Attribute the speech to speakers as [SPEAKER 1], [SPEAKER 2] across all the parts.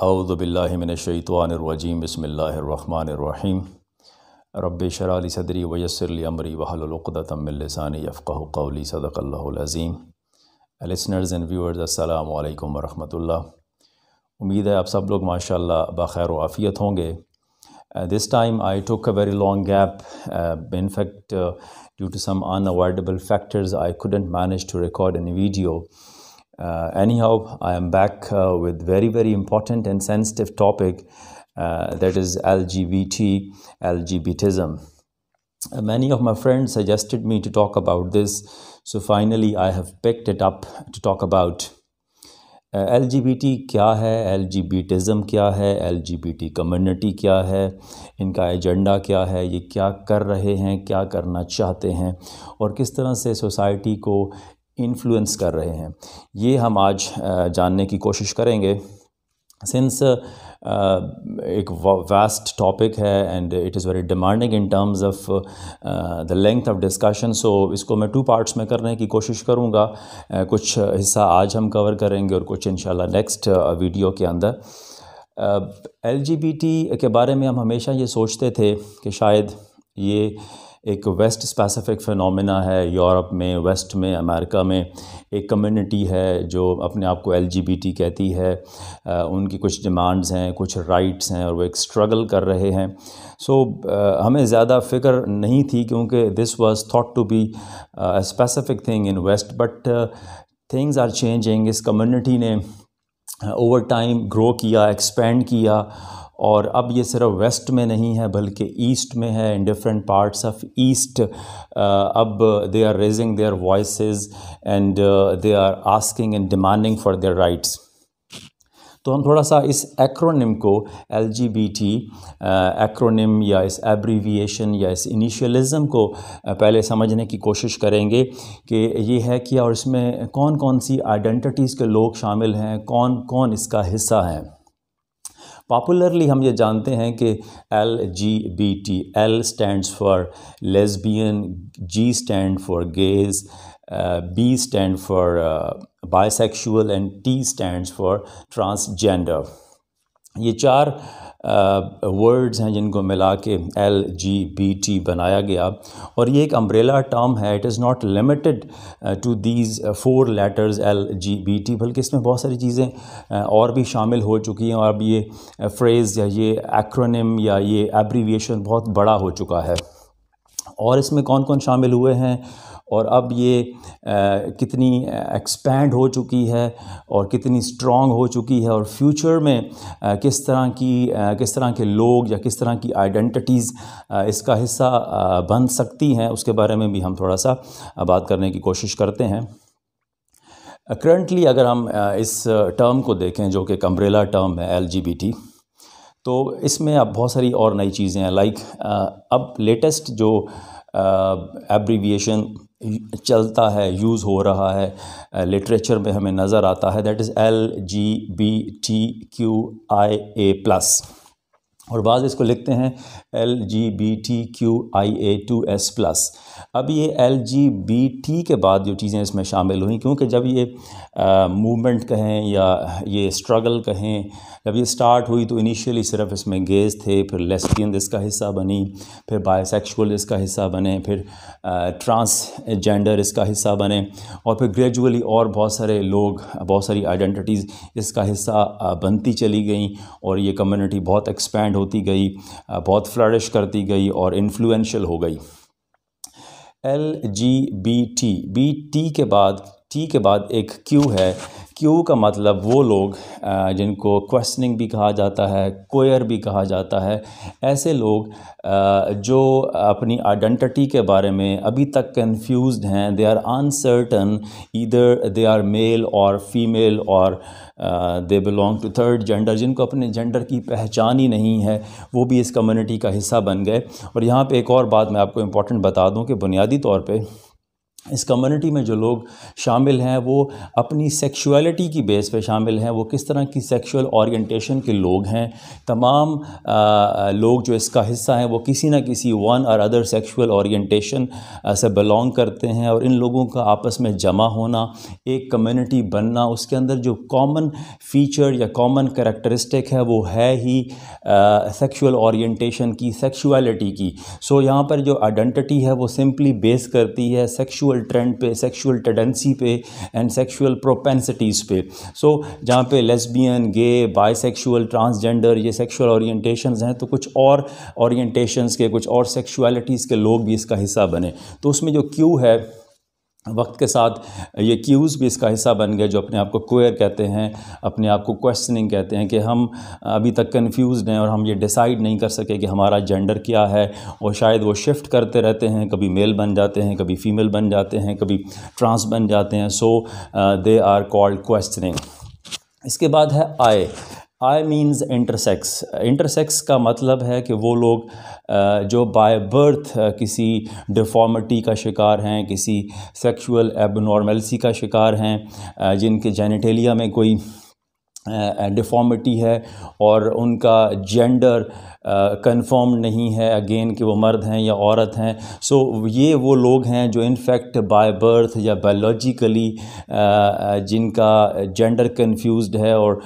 [SPEAKER 1] अउज़बिल्लिमिनशैतवानरवजीम बसमीम रबरा सदरी वयसरली अमरी वहलुलतमिलसानी अफ़क़ कौली सदक़ल्लाज़ीम लिसनर्स एंड व्यूअर्स अल्लाम वरहमतुल्ला उम्मीद है आप सब लोग माशाल्लाह बखैर आफ़ियत होंगे this time I took a very long gap in fact due to some unavoidable factors I couldn't manage to record in video Uh, anyhow, I am back uh, with very, very important and sensitive topic uh, that is LGBT, LGBTism. Uh, Many of my friends suggested me to talk about this, so finally I have picked it up to talk about. L G B T क्या है L G B टिज़म क्या है L G B T community क्या है इनका agenda क्या है ये क्या कर रहे हैं क्या करना चाहते हैं और किस तरह से सोसाइटी को इन्फ्लुएंस कर रहे हैं ये हम आज जानने की कोशिश करेंगे सिंस एक वास्ट टॉपिक है and it is very demanding in terms of the length of discussion so इसको मैं टू पार्ट्स में करने की कोशिश करूँगा uh, कुछ हिस्सा आज हम कवर करेंगे और कुछ इनशाला नेक्स्ट वीडियो के अंदर एल uh, के बारे में हम हमेशा ये सोचते थे कि शायद ये एक वेस्ट स्पेसिफिक फिनोमेना है यूरोप में वेस्ट में अमेरिका में एक कम्युनिटी है जो अपने आप को एल कहती है आ, उनकी कुछ डिमांड्स हैं कुछ राइट्स हैं और वो एक स्ट्रगल कर रहे हैं सो so, हमें ज़्यादा फ़िक्र नहीं थी क्योंकि this was thought to be specific thing in west but things are changing इस कम्युनिटी ने ओवर टाइम ग्रो किया एक्सपेंड किया और अब ये सिर्फ वेस्ट में नहीं है बल्कि ईस्ट में है in different parts of east अब they are raising their voice and they are asking and demanding for their rights तो हम थोड़ा सा इस एक्रोनिम को L G B T acronym या इस एब्रीविएशन या इस इनिशियलिज़म को uh, पहले समझने की कोशिश करेंगे कि ये है कि और इसमें कौन कौन सी आइडेंटिटीज़ के लोग शामिल हैं कौन कौन इसका हिस्सा है पॉपुलरली हम ये जानते हैं कि L G B T L stand for lesbian G stand for gays B stand for bisexual and T stand for transgender ये चार वर्ड्स हैं जिनको मिला के एल जी बी टी बनाया गया और ये एक अम्ब्रेला टर्म है it is not limited to these four letters L G B T बल्कि इसमें बहुत सारी चीज़ें uh, और भी शामिल हो चुकी हैं और अब ये फ्रेज़ या ये एक्रोनिम या ये एब्रीविएशन बहुत बड़ा हो चुका है और इसमें कौन कौन शामिल हुए हैं और अब ये आ, कितनी एक्सपैंड हो चुकी है और कितनी स्ट्रॉन्ग हो चुकी है और फ्यूचर में आ, किस तरह की आ, किस तरह के लोग या किस तरह की आइडेंटिटीज़ इसका हिस्सा बन सकती हैं उसके बारे में भी हम थोड़ा सा बात करने की कोशिश करते हैं करंटली अगर हम इस टर्म को देखें जो कि कम्ब्रेला टर्म है एल तो इसमें अब बहुत सारी और नई चीज़ें हैं लाइक अब लेटेस्ट जो एब्रीविएशन चलता है यूज़ हो रहा है लिटरेचर में हमें नज़र आता है that is L G B T Q I A plus और बाद इसको लिखते हैं L G B T Q I A two S plus अब ये एल जी बी टी के बाद जो चीज़ें इसमें शामिल हुई क्योंकि जब ये मूवमेंट कहें या ये स्ट्रगल कहें जब ये स्टार्ट हुई तो इनिशियली सिर्फ इसमें गेज थे फिर लेस्टियन इसका हिस्सा बनी फिर बायोसेक्शुअल इसका हिस्सा बने फिर ट्रांसजेंडर इसका हिस्सा बने और फिर ग्रेजुअली और बहुत सारे लोग बहुत सारी आइडेंटिटीज़ इसका हिस्सा बनती चली गई और ये कम्यूनिटी बहुत एक्सपैंड होती गई बहुत फ्लरिश करती गई और इन्फ्लुएंशियल हो गई L G B T B T के बाद टी के बाद एक क्यू है क्यू का मतलब वो लोग जिनको क्वेश्चनिंग भी कहा जाता है कोयर भी कहा जाता है ऐसे लोग जो अपनी आइडेंटिटी के बारे में अभी तक कंफ्यूज हैं they are uncertain either they are male और फीमेल और they belong to third gender जिनको अपने जेंडर की पहचान ही नहीं है वो भी इस कम्युनिटी का हिस्सा बन गए और यहाँ पे एक और बात मैं आपको इम्पोर्टेंट बता दूँ कि बुनियादी तौर पर इस कम्युनिटी में जो लोग शामिल हैं वो अपनी सेक्सुअलिटी की बेस पे शामिल हैं वो किस तरह की सेक्सुअल ओरिएंटेशन के लोग हैं तमाम आ, लोग जो इसका हिस्सा हैं वो किसी ना किसी वन और अदर सेक्सुअल ओरिएंटेशन से बिलोंग करते हैं और इन लोगों का आपस में जमा होना एक कम्युनिटी बनना उसके अंदर जो कॉमन फीचर या कॉमन करेक्टरिस्टिक है वो है ही सेक्शुअल ओरिएंटेशन की सेक्शुअलिटी की सो so, यहाँ पर जो आइडेंटिटी है वो सिंपली बेस करती है सेक्शुअल सेक्सुअल ट्रेंड पे सेक्सुअल टेंडेंसी पे एंड सेक्सुअल प्रोपेंसिटीज़ पे सो so, जहाँ पे लेस्बियन गे सेक्शुअल ट्रांसजेंडर ये सेक्सुअल ओरिएंटेशंस हैं तो कुछ और ओरिएंटेशंस के कुछ और सेक्सुअलिटीज़ के लोग भी इसका हिस्सा बने तो उसमें जो क्यू है वक्त के साथ ये क्यूज़ भी इसका हिस्सा बन गए जो अपने आप को क्वेयर कहते हैं अपने आप को क्वेश्चनिंग कहते हैं कि हम अभी तक कंफ्यूज हैं और हम ये डिसाइड नहीं कर सके कि हमारा जेंडर क्या है और शायद वो शिफ्ट करते रहते हैं कभी मेल बन जाते हैं कभी फीमेल बन जाते हैं कभी ट्रांस बन जाते हैं so they are called questioning इसके बाद है आए आई मीन्स इंटरसेक्स इंटरसेक्स का मतलब है कि वो लोग जो बाय बर्थ किसी डिफॉर्मिटी का शिकार हैं किसी सेक्सुअल एबनॉर्मेलसी का शिकार हैं जिनके जेनिटेलिया में कोई डिफॉर्मिटी है और उनका जेंडर कन्फर्म नहीं है अगेन कि वो मर्द हैं या औरत हैं सो so, ये वो लोग हैं जो इनफैक्ट बाय बर्थ या बायोलॉजिकली जिनका जेंडर कन्फ्यूज़ है और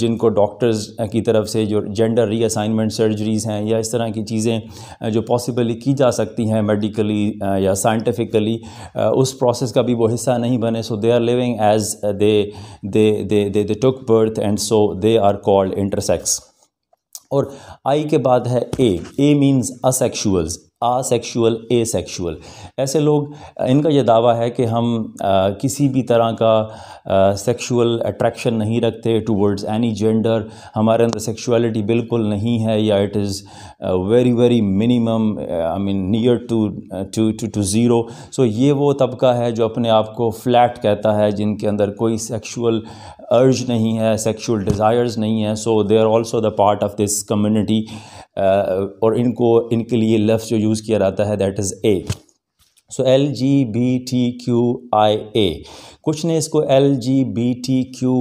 [SPEAKER 1] जिनको डॉक्टर्स की तरफ से जो जेंडर रीअसाइनमेंट सर्जरीज़ हैं या इस तरह की चीज़ें जो पॉसिबली की जा सकती हैं मेडिकली या साइंटिफिकली उस प्रोसेस का भी वो हिस्सा नहीं बने so they are living as they they they they took birth and so they are called intersex और आई के बाद है ए ए मीन्स असेक्शुअल्स ए सेक्शुअल ऐसे लोग इनका यह दावा है कि हम आ, किसी भी तरह का सेक्सुअल अट्रैक्शन नहीं रखते टूवर्ड्स एनी जेंडर हमारे अंदर सेक्सुअलिटी बिल्कुल नहीं है या it is very very minimum I mean near to to to to zero so ये वो तबका है जो अपने आप को फ्लैट कहता है जिनके अंदर कोई सेक्शुअल अर्ज नहीं है सेक्शुअल डिज़ायर्स नहीं है so they are also the part of this community और इनको इनके लिए लफ्ज़ जो यूज़ किया जाता है that is a so L G B T Q I A कुछ ने इसको L G B T Q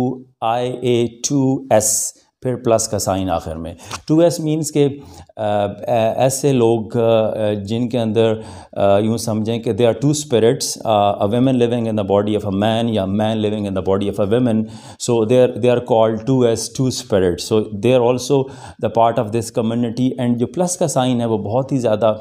[SPEAKER 1] I A two S फिर प्लस का साइन आखिर में टू एस मीन्स के ऐसे लोग जिनके अंदर यूँ समझें कि they are two spirits a woman living in the body of a man या man living in the body of a woman so they are they are called two S two spirits so they are also the part of this community and जो plus का sign है वो बहुत ही ज़्यादा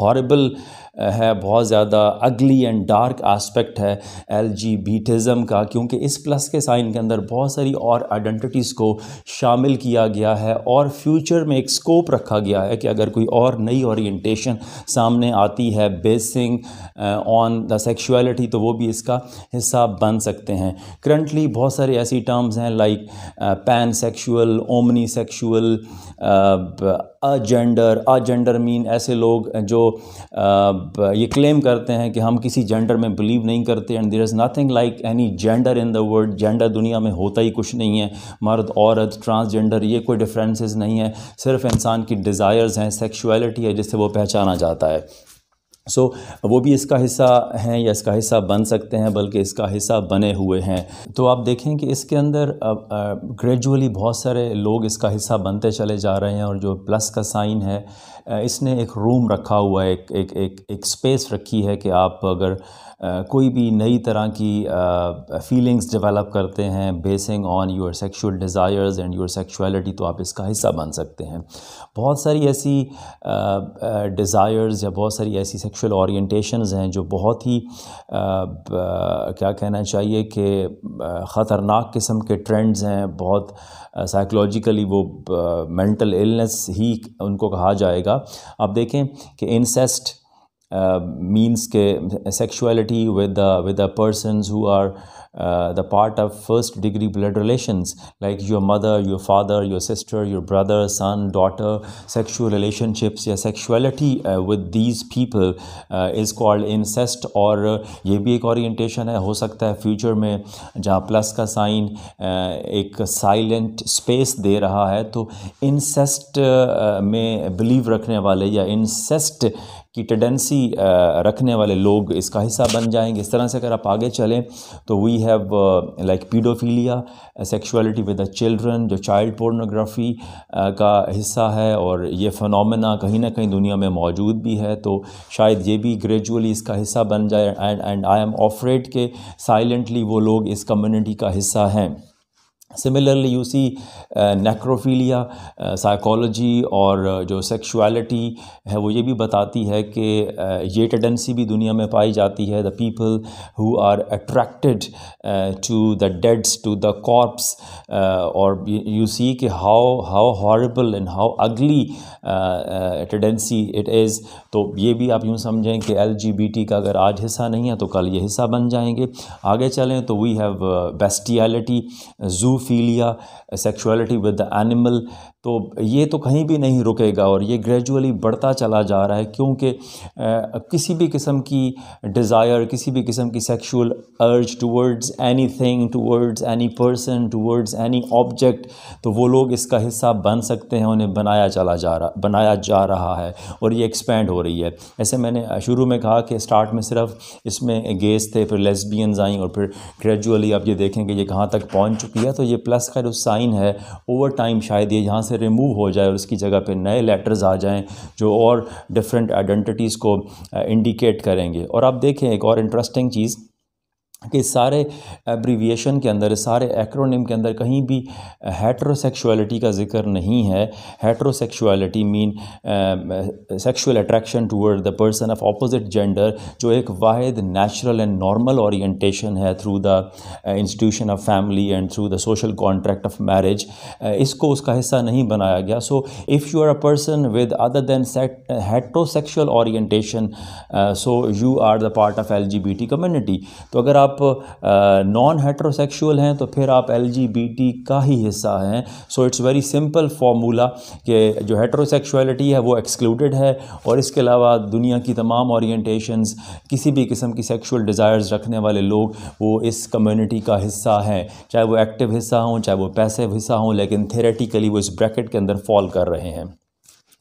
[SPEAKER 1] horrible uh, है बहुत ज़्यादा ugly and dark aspect है एल जी बीटिज़म का क्योंकि इस प्लस के साइन के अंदर बहुत सारी और आइडेंटिटीज़ को शामिल किया गया है और फ्यूचर में एक स्कोप रखा गया है कि अगर कोई और नई ओरिएंटेशन सामने आती है बेसिंग ऑन द सेक्शुअलिटी तो वो भी इसका हिस्सा बन सकते हैं करंटली बहुत सारे ऐसी टर्म्स हैं like pansexual omnisexual agender agender mean ऐसे लोग जो uh, ये क्लेम करते हैं कि हम किसी जेंडर में बिलीव नहीं करते and there is nothing like any gender in the world gender दुनिया में होता ही कुछ नहीं है मर्द औरत ट्रांसजेंडर ये कोई डिफरेंसेस नहीं है सिर्फ इंसान की डिज़ायर्स हैं सेक्शुअलिटी है जिससे वो पहचाना जाता है सो so, वो भी इसका हिस्सा हैं या इसका हिस्सा बन सकते हैं बल्कि इसका हिस्सा बने हुए हैं तो आप देखें कि इसके अंदर ग्रेजुअली बहुत सारे लोग इसका हिस्सा बनते चले जा रहे हैं और जो प्लस का साइन है इसने एक रूम रखा हुआ है एक एक एक, एक स्पेस रखी है कि आप अगर कोई भी नई तरह की फीलिंग्स डेवलप करते हैं basing on your sexual desires and your sexuality तो आप इसका हिस्सा बन सकते हैं बहुत सारी ऐसी डिज़ायर्स या बहुत सारी ऐसी सेक्सुअल ओरिएंटेशंस हैं जो बहुत ही आ, आ, क्या कहना चाहिए कि ख़तरनाक किस्म के ट्रेंड्स हैं बहुत साइकोलॉजिकली वो मेंटल इलनेस ही उनको कहा जाएगा आप देखें कि इंसेस्ट मीन्स के sexuality with with a person who are the part of first degree blood relation like your mother your father your sister your brother son daughter sexual relationships या sexuality with these people is called incest और ये भी एक orientation है हो सकता है future में जहाँ प्लस का साइन एक साइलेंट स्पेस दे रहा है तो इनसेस्ट uh, में बिलीव रखने वाले या इनसेस्ट की टेंडेंसी uh, रखने वाले लोग इसका हिस्सा बन जाएंगे इस तरह से अगर आप आगे चलें तो we have like paedophilia sexuality with the children जो चाइल्ड पोर्नोग्राफी uh, का हिस्सा है और ये फनोमेना कहीं ना कहीं दुनिया में मौजूद भी है तो शायद ये भी ग्रेजुअली इसका हिस्सा बन जाए and and I am afraid के साइलेंटली वो लोग इस कम्युनिटी का हिस्सा हैं similarly you see necrophilia psychology और uh, जो sexuality है वो ये भी बताती है कि uh, ये tendency भी दुनिया में पाई जाती है the people who are to to the deads to corpse uh, और यू सी कि how and how and how ugly tendency it is तो ये भी आप यूँ समझें कि एल जी बी टी का अगर आज हिस्सा नहीं है तो कल ये हिस्सा बन जाएंगे आगे चलें तो we have bestiality zoo zoophilia, sexuality with the animal, तो ये तो कहीं भी नहीं रुकेगा और ये ग्रेजुअली बढ़ता चला जा रहा है क्योंकि किसी भी किस्म की डिज़ायर किसी भी किस्म की sexual urge towards anything towards any person towards any object तो वो लोग इसका हिस्सा बन सकते हैं उन्हें बनाया चला जा रहा बनाया जा रहा है और ये एक्सपेंड हो रही है ऐसे मैंने शुरू में कहा कि स्टार्ट में सिर्फ इसमें गेस थे फिर लेसबियंस आई और फिर ग्रेजुअली आप ये देखेंगे ये कहाँ तक पहुँच चुकी है तो ये प्लस का जो साइन है ओवर टाइम शायद ये यहाँ से से रिमूव हो जाए और उसकी जगह पे नए लेटर्स आ जाएं जो और डिफरेंट आइडेंटिटीज़ को इंडिकेट uh, करेंगे और आप देखें एक और इंटरेस्टिंग चीज़ कि सारे एब्रीविएशन के अंदर सारे एक्रोनिम के अंदर कहीं भी हेट्रोसेक्सुअलिटी का जिक्र नहीं है heterosexuality mean sexual attraction toward the person of opposite gender जो एक वाद नेचुरल एंड नॉर्मल ओरिएंटेशन है through the institution of family and through the social contract of marriage इसको उसका हिस्सा नहीं बनाया गया so if you are a person with other than heterosexual orientation so you are the part of L community तो अगर आप आप नॉन हेट्रोसेक्सुअल हैं तो फिर आप एल का ही हिस्सा हैं so it's very simple formula कि जो हेट्रोसेक्सुअलिटी है वो एक्सक्लूडेड है और इसके अलावा दुनिया की तमाम ओरिएंटेशंस किसी भी किस्म की सेक्सुअल डिज़ायर्स रखने वाले लोग वो इस कम्युनिटी का हिस्सा हैं चाहे वो एक्टिव हिस्सा हों चाहे वो पैसिव हिस्सा हों लेकिन थेरेटिकली वो इस ब्रैकेट के अंदर फॉल कर रहे हैं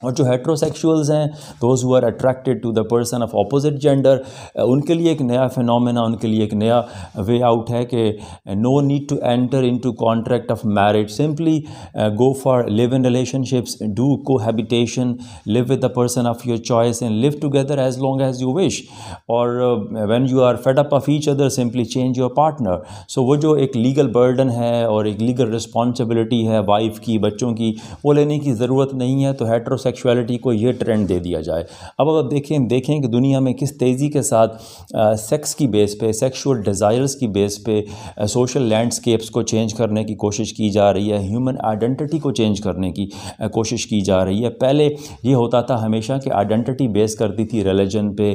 [SPEAKER 1] और जो हेट्रोसेक्सुअल्स हैं those who're attracted to the person of opposite gender उनके लिए एक नया फिनोमेना उनके लिए एक नया वे आउट है कि no need to enter into contract of marriage simply go for live in relationships do cohabitation live with the person of your choice and live together as long as you wish और when you are fed up of each other simply change your partner so वो जो एक legal burden है और एक legal responsibility है wife की बच्चों की वो लेने की ज़रूरत नहीं है तो हेट्रोसेक् सेक्सुअलिटी को ये ट्रेंड दे दिया जाए अब अगर देखें देखें कि दुनिया में किस तेज़ी के साथ सेक्स की बेस पे सेक्सुअल डिज़ायर्स की बेस पे सोशल लैंडस्केप्स को चेंज करने की कोशिश की जा रही है ह्यूमन आइडेंटिटी को चेंज करने की कोशिश की जा रही है पहले ये होता था हमेशा कि आइडेंटिटी बेस करती थी रिलीजन पे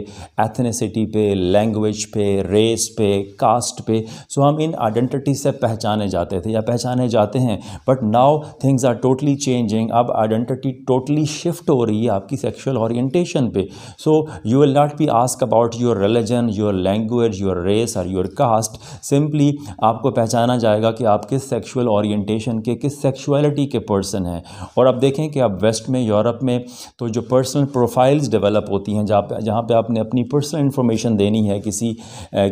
[SPEAKER 1] एथनीसिटी पे लैंग्वेज पे रेस पे कास्ट पे सो हम इन आइडेंटिटी से पहचाने जाते थे या पहचाने जाते हैं but now things are totally changing अब आइडेंटिटी टोटली शिफ्ट हो रही है आपकी सेक्शुअल ओरिएंटेशन पे so you will not be ask about your religion your language your race और योर कास्ट सिंपली आपको पहचाना जाएगा कि आप किस सेक्शुअल ओरिएंटेशन के किस सेक्शुअलिटी के पर्सन हैं और अब देखें कि आप वेस्ट में यूरोप में तो जो पर्सनल प्रोफाइल्स डेवलप होती हैं जहाँ पे जहाँ पर आपने अपनी पर्सनल इन्फॉर्मेशन देनी है किसी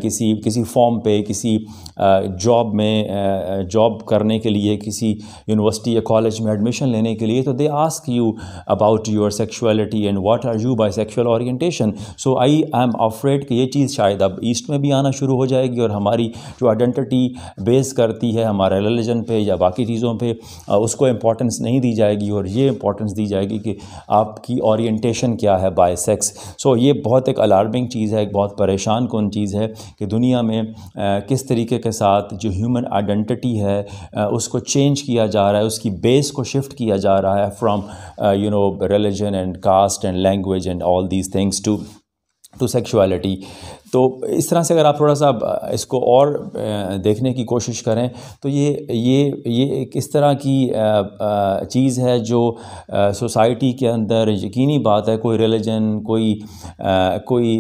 [SPEAKER 1] किसी किसी फॉर्म पे किसी जॉब में जॉब करने के लिए किसी यूनिवर्सिटी या कॉलेज में एडमिशन लेने के लिए तो दे आस्क यू अब sexuality and what are you by sexual orientation so I I am afraid कि ये चीज़ शायद अब ईस्ट में भी आना शुरू हो जाएगी और हमारी जो आइडेंटिटी बेस करती है हमारे रिलीजन पे या बाकी चीज़ों पे उसको इम्पोर्टेंस नहीं दी जाएगी और ये इम्पोर्टेंस दी जाएगी कि आपकी ओरिएंटेशन क्या है बाय सेक्स सो ये बहुत एक अलार्मिंग चीज़ है एक बहुत परेशान कौन चीज़ है कि दुनिया में आ, किस तरीके के साथ जो ह्यूमन आइडेंटिटी है आ, उसको चेंज किया जा रहा है उसकी बेस को शिफ्ट किया जा रहा है from you know job, religion, and caste, and language, and all these things to to sexuality तो इस तरह से अगर आप थोड़ा सा इसको और देखने की कोशिश करें तो ये ये ये एक इस तरह की चीज़ है जो सोसाइटी के अंदर यकीनी बात है कोई रिलीजन कोई कोई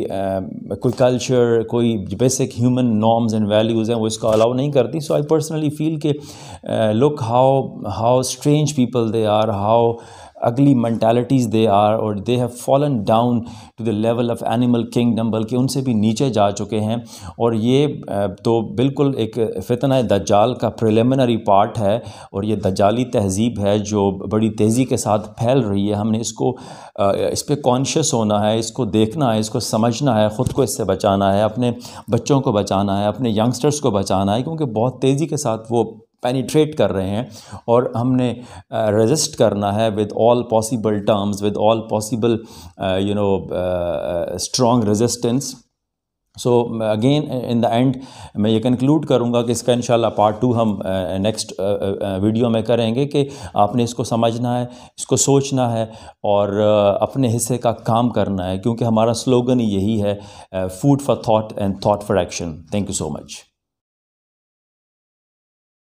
[SPEAKER 1] कोई कल्चर कोई basic human norms and values हैं वो इसका अलाउ नहीं करती सो आई पर्सनली फील के look how how strange people they are how ugly mentalities they are और they have fallen down to the level of animal kingdom बल्कि उनसे भी नीचे जा चुके हैं और ये तो बिल्कुल एक फितना दज्जाल का प्रिलिमिनरी पार्ट है और ये दज्जाली तहजीब है जो बड़ी तेज़ी के साथ फैल रही है हमने इसको इस पर कॉन्शियस होना है इसको देखना है इसको समझना है ख़ुद को इससे बचाना है अपने बच्चों को बचाना है अपने यंगस्टर्स को बचाना है क्योंकि बहुत तेज़ी के साथ वो पेनिट्रेट कर रहे हैं और हमने रजिस्ट uh, करना है with all possible terms with all possible you know strong resistance so again in the end मैं ये कंक्लूड करूँगा कि इसका इनशाला पार्ट टू हम next uh, uh, uh, video uh, में करेंगे कि आपने इसको समझना है इसको सोचना है और uh, अपने हिस्से का काम करना है क्योंकि हमारा स्लोगन ही यही है food for thought and thought for action thank you so much